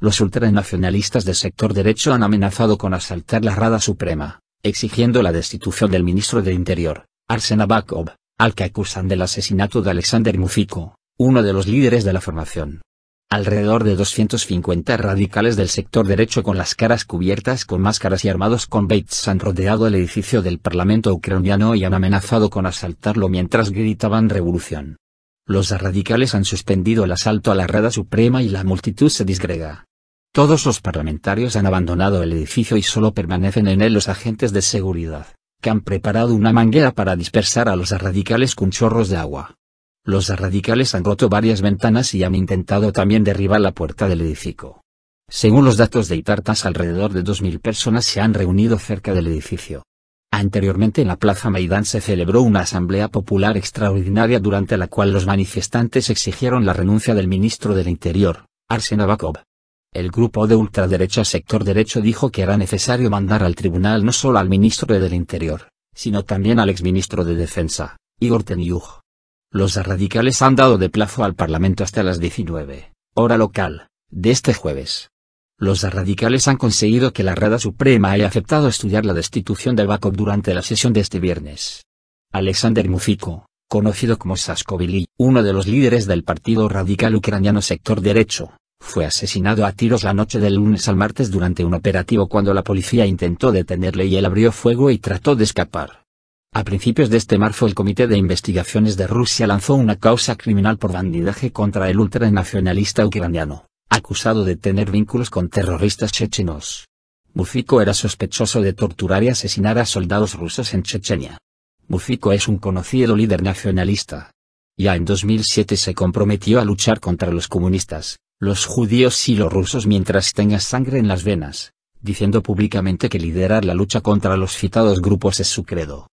Los ultranacionalistas del sector derecho han amenazado con asaltar la Rada Suprema, exigiendo la destitución del ministro del Interior, Arsen Avakov, al que acusan del asesinato de Alexander Mufiko, uno de los líderes de la formación. Alrededor de 250 radicales del sector derecho con las caras cubiertas con máscaras y armados con baits han rodeado el edificio del Parlamento ucraniano y han amenazado con asaltarlo mientras gritaban revolución. Los radicales han suspendido el asalto a la Rada Suprema y la multitud se disgrega. Todos los parlamentarios han abandonado el edificio y solo permanecen en él los agentes de seguridad, que han preparado una manguera para dispersar a los radicales con chorros de agua. Los radicales han roto varias ventanas y han intentado también derribar la puerta del edificio. Según los datos de Itartas, alrededor de 2.000 personas se han reunido cerca del edificio. Anteriormente en la Plaza Maidán se celebró una asamblea popular extraordinaria durante la cual los manifestantes exigieron la renuncia del ministro del Interior, Arsen el grupo de ultraderecha Sector Derecho dijo que era necesario mandar al tribunal no solo al ministro del Interior, sino también al exministro de Defensa, Igor Teniuj. Los radicales han dado de plazo al Parlamento hasta las 19, hora local, de este jueves. Los radicales han conseguido que la Rada Suprema haya aceptado estudiar la destitución de Bakov durante la sesión de este viernes. Alexander Mufiko, conocido como Saskovili, uno de los líderes del Partido Radical Ucraniano Sector Derecho, fue asesinado a tiros la noche del lunes al martes durante un operativo cuando la policía intentó detenerle y él abrió fuego y trató de escapar. A principios de este marzo el Comité de Investigaciones de Rusia lanzó una causa criminal por bandidaje contra el ultranacionalista ucraniano, acusado de tener vínculos con terroristas chechenos. Bufico era sospechoso de torturar y asesinar a soldados rusos en Chechenia. Bufico es un conocido líder nacionalista. Ya en 2007 se comprometió a luchar contra los comunistas, los judíos y los rusos mientras tengas sangre en las venas, diciendo públicamente que liderar la lucha contra los citados grupos es su credo.